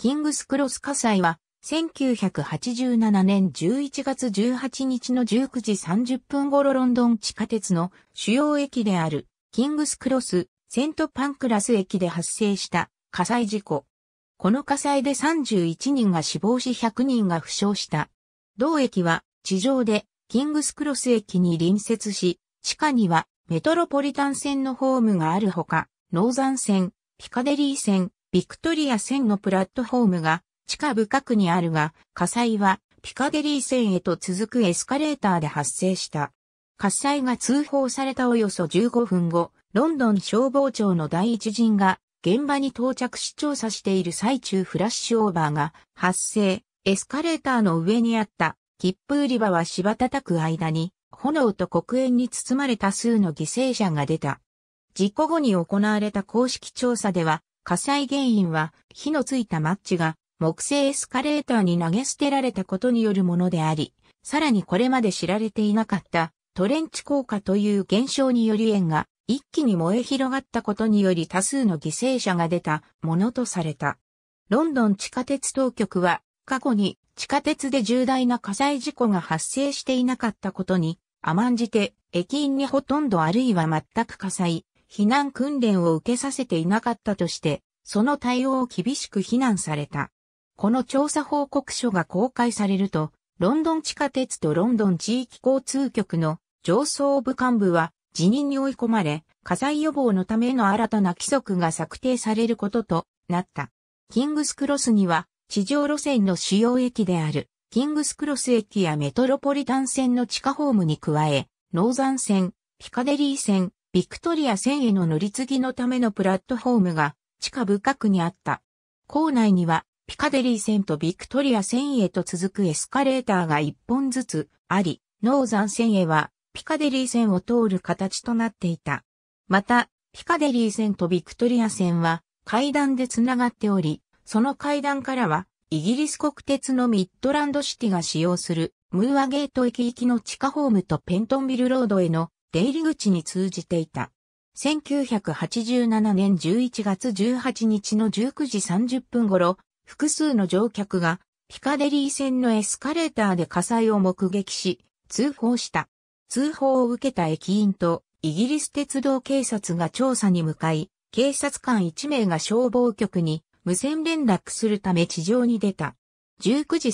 キングスクロス火災は、1987年11月18日の19時30分頃ロンドン地下鉄の主要駅である、キングスクロス、セントパンクラス駅で発生した火災事故。この火災で31人が死亡し100人が負傷した。同駅は地上でキングスクロス駅に隣接し、地下にはメトロポリタン線のホームがあるほか、ノーザン線、ピカデリー線、ビクトリア線のプラットフォームが地下深くにあるが、火災はピカデリー線へと続くエスカレーターで発生した。火災が通報されたおよそ15分後、ロンドン消防庁の第一陣が現場に到着し調査している最中フラッシュオーバーが発生、エスカレーターの上にあった切符売り場は芝叩く間に炎と黒煙に包まれた数の犠牲者が出た。事故後に行われた公式調査では火災原因は火のついたマッチが木製エスカレーターに投げ捨てられたことによるものであり、さらにこれまで知られていなかったトレンチ効果という現象により円が一気に燃え広がったことにより多数の犠牲者が出たものとされた。ロンドン地下鉄当局は過去に地下鉄で重大な火災事故が発生していなかったことに甘んじて駅員にほとんどあるいは全く火災、避難訓練を受けさせていなかったとして、その対応を厳しく非難された。この調査報告書が公開されると、ロンドン地下鉄とロンドン地域交通局の上層部幹部は辞任に追い込まれ、火災予防のための新たな規則が策定されることとなった。キングスクロスには地上路線の主要駅であるキングスクロス駅やメトロポリタン線の地下ホームに加え、ノーザン線、ピカデリー線、ビクトリア線への乗り継ぎのためのプラットフォームが地下深くにあった。構内にはピカデリー線とビクトリア線へと続くエスカレーターが一本ずつあり、ノーザン線へはピカデリー線を通る形となっていた。また、ピカデリー線とビクトリア線は階段でつながっており、その階段からはイギリス国鉄のミッドランドシティが使用するムーアゲート駅行きの地下ホームとペントンビルロードへの出入り口に通じていた。1987年11月18日の19時30分頃、複数の乗客がピカデリー線のエスカレーターで火災を目撃し、通報した。通報を受けた駅員とイギリス鉄道警察が調査に向かい、警察官1名が消防局に無線連絡するため地上に出た。19時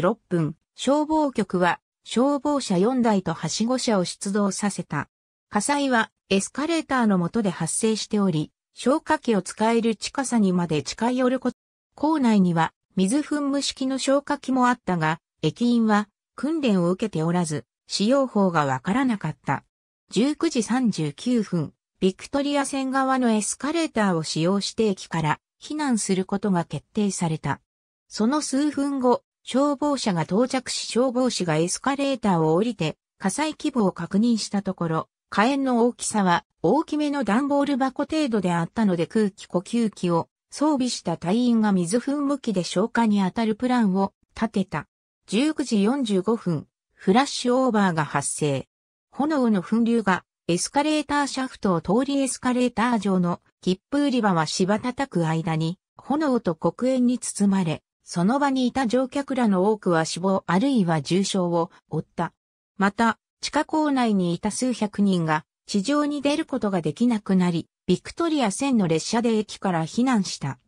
36分、消防局は消防車4台とはしご車を出動させた。火災はエスカレーターの下で発生しており、消火器を使える近さにまで近寄ること。校内には水噴霧式の消火器もあったが、駅員は訓練を受けておらず、使用法がわからなかった。19時39分、ビクトリア線側のエスカレーターを使用して駅から避難することが決定された。その数分後、消防車が到着し消防士がエスカレーターを降りて火災規模を確認したところ、火炎の大きさは大きめの段ボール箱程度であったので空気呼吸器を装備した隊員が水噴霧器で消火に当たるプランを立てた。19時45分、フラッシュオーバーが発生。炎の噴流がエスカレーターシャフトを通りエスカレーター上の切符売り場は芝叩く間に炎と黒煙に包まれ、その場にいた乗客らの多くは死亡あるいは重傷を負った。また、地下構内にいた数百人が地上に出ることができなくなり、ビクトリア線の列車で駅から避難した。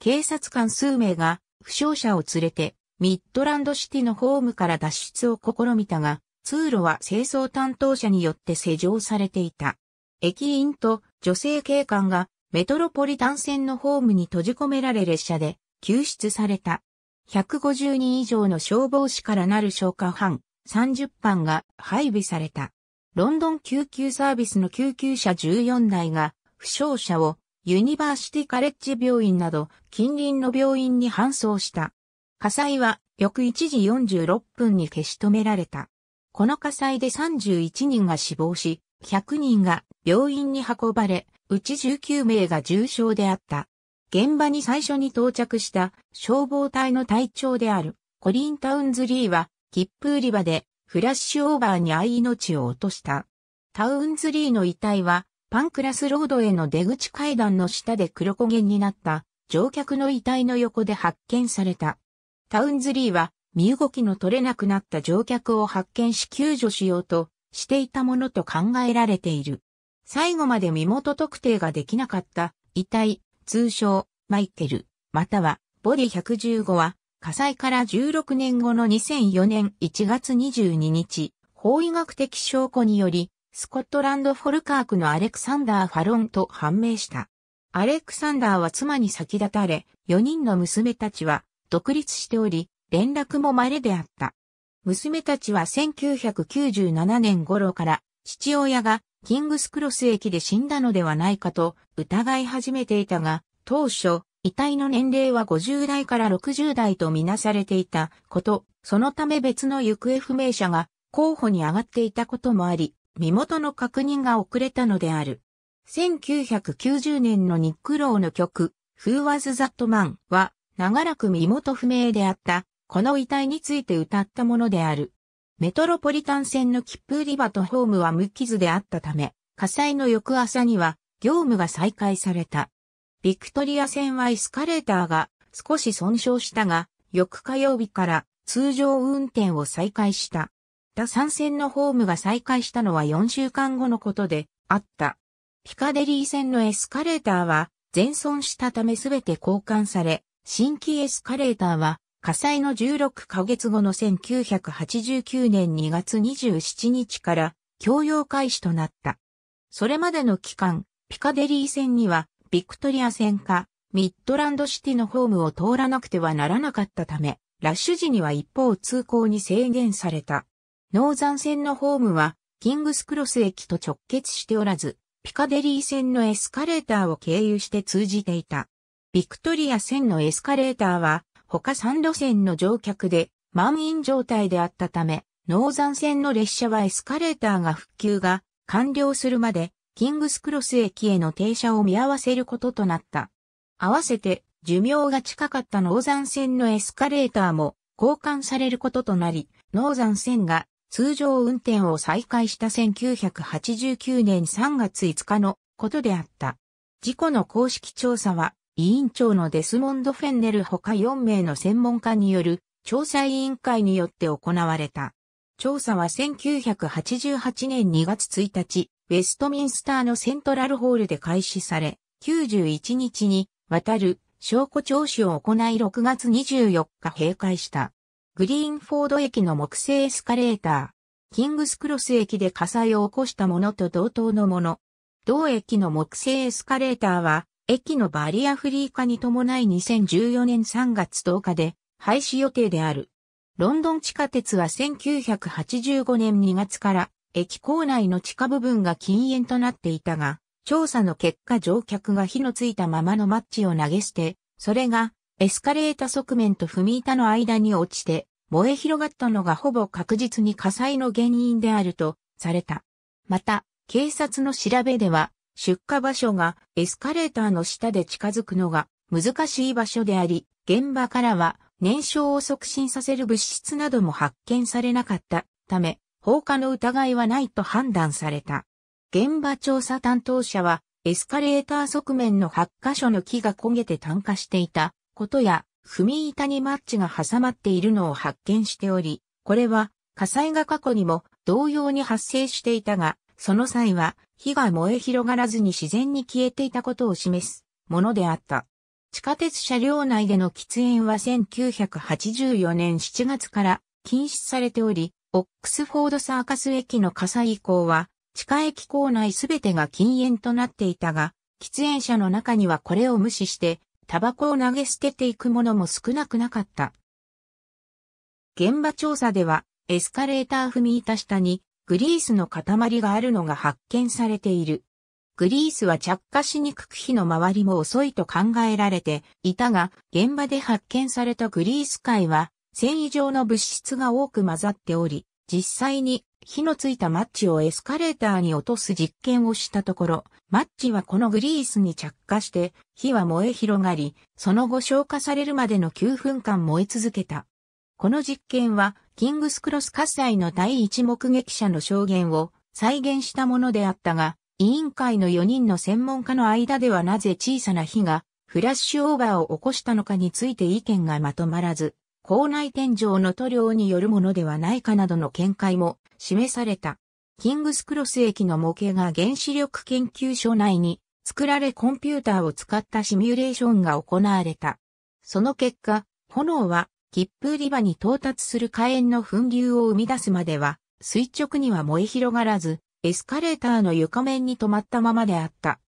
警察官数名が負傷者を連れてミッドランドシティのホームから脱出を試みたが、通路は清掃担当者によって施錠されていた。駅員と女性警官がメトロポリタン線のホームに閉じ込められ列車で救出された。150人以上の消防士からなる消火班30班が配備された。ロンドン救急サービスの救急車14台が負傷者をユニバーシティカレッジ病院など近隣の病院に搬送した。火災は翌1時46分に消し止められた。この火災で31人が死亡し、100人が病院に運ばれ、うち19名が重傷であった。現場に最初に到着した消防隊の隊長であるコリン・タウンズリーは切符売り場でフラッシュオーバーに相命を落とした。タウンズリーの遺体はパンクラスロードへの出口階段の下で黒焦げになった乗客の遺体の横で発見された。タウンズリーは身動きの取れなくなった乗客を発見し救助しようとしていたものと考えられている。最後まで身元特定ができなかった遺体通称、マイケル、または、ボディ115は、火災から16年後の2004年1月22日、法医学的証拠により、スコットランド・フォルカークのアレクサンダー・ファロンと判明した。アレクサンダーは妻に先立たれ、4人の娘たちは独立しており、連絡も稀であった。娘たちは1997年頃から父親がキングスクロス駅で死んだのではないかと疑い始めていたが、当初、遺体の年齢は50代から60代とみなされていたこと、そのため別の行方不明者が候補に上がっていたこともあり、身元の確認が遅れたのである。1990年のニックローの曲、Who was that man は長らく身元不明であった、この遺体について歌ったものである。メトロポリタン線の切符売り場とホームは無傷であったため、火災の翌朝には業務が再開された。ビクトリア線はエスカレーターが少し損傷したが、翌火曜日から通常運転を再開した。他3線のホームが再開したのは4週間後のことであった。ピカデリー線のエスカレーターは全損したためすべて交換され、新規エスカレーターは火災の16ヶ月後の1989年2月27日から供用開始となった。それまでの期間、ピカデリー線には、ビクトリア線か、ミッドランドシティのホームを通らなくてはならなかったため、ラッシュ時には一方通行に制限された。ノーザン線のホームは、キングスクロス駅と直結しておらず、ピカデリー線のエスカレーターを経由して通じていた。ビクトリア線のエスカレーターは、他3路線の乗客で満員状態であったため、ノーザン線の列車はエスカレーターが復旧が完了するまで、キングスクロス駅への停車を見合わせることとなった。合わせて、寿命が近かったノーザン線のエスカレーターも交換されることとなり、ノーザン線が通常運転を再開した1989年3月5日のことであった。事故の公式調査は委員長のデスモンド・フェンネル他4名の専門家による調査委員会によって行われた。調査は1988年2月1日、ウェストミンスターのセントラルホールで開始され、91日にわたる証拠聴取を行い6月24日閉会した。グリーンフォード駅の木製エスカレーター。キングスクロス駅で火災を起こしたものと同等のもの。同駅の木製エスカレーターは駅のバリアフリー化に伴い2014年3月10日で廃止予定である。ロンドン地下鉄は1985年2月から駅構内の地下部分が禁煙となっていたが、調査の結果乗客が火のついたままのマッチを投げ捨て、それがエスカレータ側面と踏み板の間に落ちて燃え広がったのがほぼ確実に火災の原因であるとされた。また、警察の調べでは出火場所がエスカレーターの下で近づくのが難しい場所であり、現場からは燃焼を促進させる物質なども発見されなかったため、放火の疑いはないと判断された。現場調査担当者は、エスカレーター側面の8箇所の木が焦げて炭化していたことや、踏み板にマッチが挟まっているのを発見しており、これは火災が過去にも同様に発生していたが、その際は火が燃え広がらずに自然に消えていたことを示すものであった。地下鉄車両内での喫煙は1984年7月から禁止されており、オックスフォードサーカス駅の火災以降は、地下駅構内すべてが禁煙となっていたが、喫煙者の中にはこれを無視して、タバコを投げ捨てていくものも少なくなかった。現場調査では、エスカレーター踏み板下に、グリースの塊があるのが発見されている。グリースは着火しにくく火の周りも遅いと考えられていたが、現場で発見されたグリース界は、繊維状の物質が多く混ざっており、実際に火のついたマッチをエスカレーターに落とす実験をしたところ、マッチはこのグリースに着火して火は燃え広がり、その後消化されるまでの9分間燃え続けた。この実験はキングスクロス火災の第一目撃者の証言を再現したものであったが、委員会の4人の専門家の間ではなぜ小さな火がフラッシュオーバーを起こしたのかについて意見がまとまらず、校内天井の塗料によるものではないかなどの見解も示された。キングスクロス駅の模型が原子力研究所内に作られコンピューターを使ったシミュレーションが行われた。その結果、炎は切符売り場に到達する火炎の噴流を生み出すまでは、垂直には燃え広がらず、エスカレーターの床面に止まったままであった。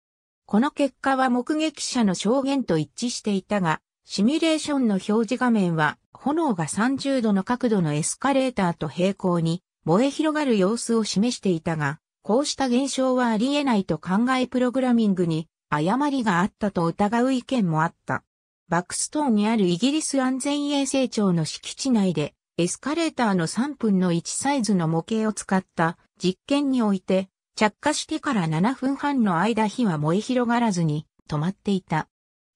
この結果は目撃者の証言と一致していたが、シミュレーションの表示画面は、炎が30度の角度のエスカレーターと平行に燃え広がる様子を示していたが、こうした現象はあり得ないと考えプログラミングに誤りがあったと疑う意見もあった。バックストーンにあるイギリス安全衛生庁の敷地内で、エスカレーターの3分の1サイズの模型を使った実験において、着火してから7分半の間火は燃え広がらずに止まっていた。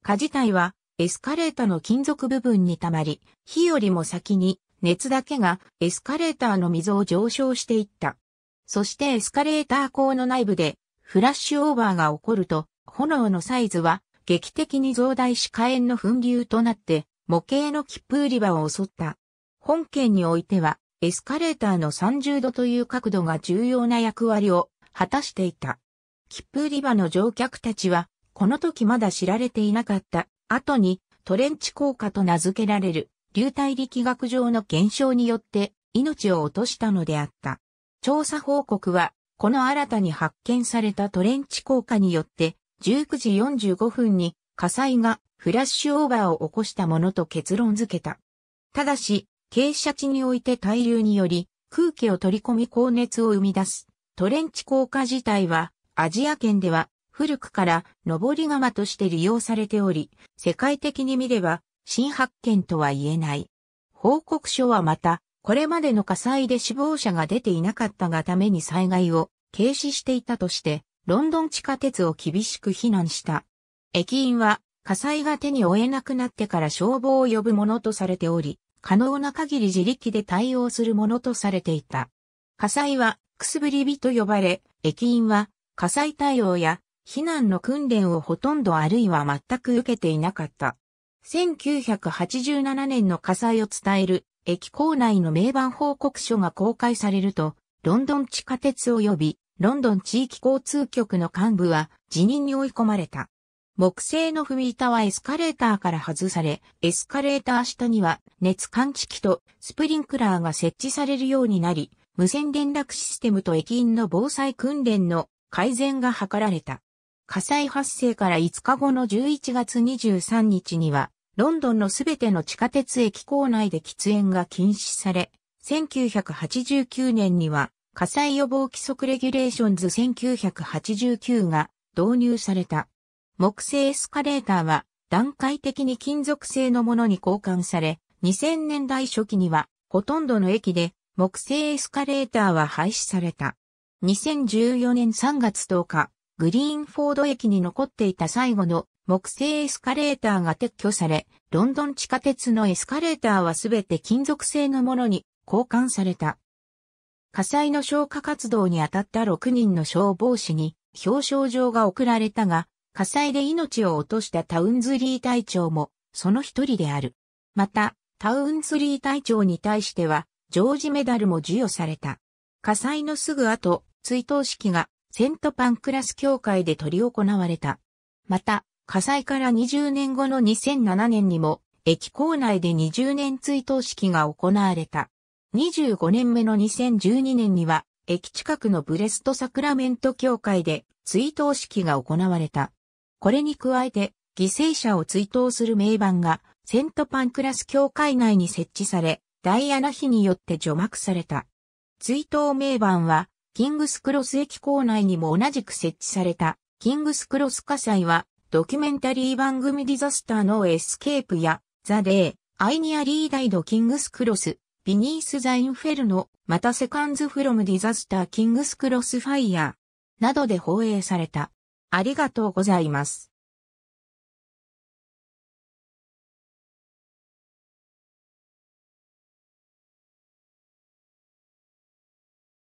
火自体はエスカレーターの金属部分に溜まり、火よりも先に熱だけがエスカレーターの溝を上昇していった。そしてエスカレーター口の内部でフラッシュオーバーが起こると、炎のサイズは劇的に増大し火炎の噴流となって模型の切符売り場を襲った。本件においてはエスカレーターの30度という角度が重要な役割を果たしていた。切符売り場の乗客たちはこの時まだ知られていなかった後にトレンチ効果と名付けられる流体力学上の減少によって命を落としたのであった。調査報告は、この新たに発見されたトレンチ効果によって19時45分に火災がフラッシュオーバーを起こしたものと結論付けた。ただし、傾斜地において対流により空気を取り込み高熱を生み出すトレンチ効果自体はアジア圏では古くから上り窯として利用されており、世界的に見れば新発見とは言えない。報告書はまた、これまでの火災で死亡者が出ていなかったがために災害を軽視していたとして、ロンドン地下鉄を厳しく非難した。駅員は火災が手に負えなくなってから消防を呼ぶものとされており、可能な限り自力で対応するものとされていた。火災はくすぶり火と呼ばれ、駅員は火災対応や避難の訓練をほとんどあるいは全く受けていなかった。1987年の火災を伝える駅構内の名番報告書が公開されると、ロンドン地下鉄及びロンドン地域交通局の幹部は辞任に追い込まれた。木製の踏み板はエスカレーターから外され、エスカレーター下には熱感知器とスプリンクラーが設置されるようになり、無線連絡システムと駅員の防災訓練の改善が図られた。火災発生から5日後の11月23日には、ロンドンのすべての地下鉄駅構内で喫煙が禁止され、1989年には火災予防規則レギュレーションズ1989が導入された。木製エスカレーターは段階的に金属製のものに交換され、2000年代初期にはほとんどの駅で木製エスカレーターは廃止された。2014年3月10日、グリーンフォード駅に残っていた最後の木製エスカレーターが撤去され、ロンドン地下鉄のエスカレーターはすべて金属製のものに交換された。火災の消火活動に当たった6人の消防士に表彰状が贈られたが、火災で命を落としたタウンズリー隊長もその一人である。また、タウンズリー隊長に対しては、ジョージメダルも授与された。火災のすぐ後、追悼式がセントパンクラス教会で執り行われた。また、火災から20年後の2007年にも、駅構内で20年追悼式が行われた。25年目の2012年には、駅近くのブレストサクラメント教会で追悼式が行われた。これに加えて、犠牲者を追悼する名番が、セントパンクラス教会内に設置され、ダイアナ妃によって除幕された。追悼名板は、キングスクロス駅構内にも同じく設置された、キングスクロス火災は、ドキュメンタリー番組ディザスターのエスケープや、ザ・デー、アイニアリーダイド・キングスクロス、ビニース・ザ・インフェルノ、またセカンズ・フロム・ディザスター・キングス・クロス・ファイヤーなどで放映された。ありがとうございます。